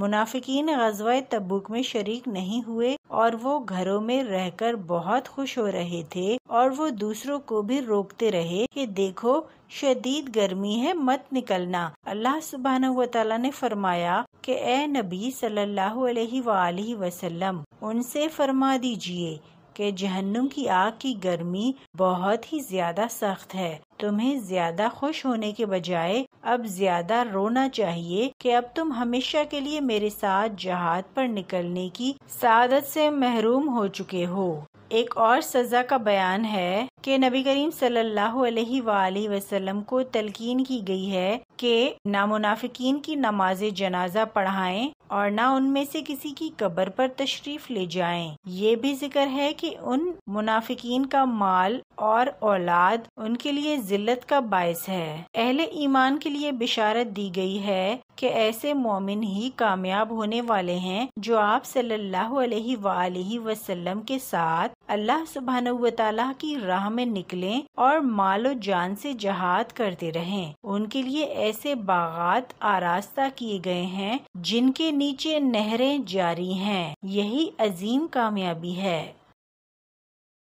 मुनाफिकीन गजवा तबुक में शरीक नहीं हुए और वो घरों में रहकर बहुत खुश हो रहे थे और वो दूसरों को भी रोकते रहे कि देखो शदीद गर्मी है मत निकलना अल्लाह सुबहान तला ने फरमाया कि ए नबी सल्लल्लाहु अलैहि वसल्लम उनसे फरमा दीजिए कि जहन्नुम की आग की गर्मी बहुत ही ज्यादा सख्त है तुम्हें ज्यादा खुश होने के बजाय अब ज्यादा रोना चाहिए कि अब तुम हमेशा के लिए मेरे साथ जहाद पर निकलने की सादत से महरूम हो चुके हो एक और सज़ा का बयान है कि नबी करीम सल्लल्लाहु अलैहि वसल्लम को तलकीन की गई है कि नामुनाफिकीन की नमाज जनाजा पढ़ाएं और ना उनमें से किसी की कब्र पर तशरीफ ले जाएं। ये भी जिक्र है कि उन मुनाफिकीन का माल और औलाद उनके लिए जिल्लत का बायस है अहले ईमान के लिए बिशारत दी गई है कि ऐसे मोमिन ही कामयाब होने वाले हैं जो आप सल्लल्लाहु अलैहि वसल्लम के साथ अल्लाह सुबहान तला की राह में निकलें और मालो जान से जहाद करते रहें उनके लिए ऐसे बागात आरास्ता किए गए हैं जिनके नीचे नहरें जारी हैं यही अजीम कामयाबी है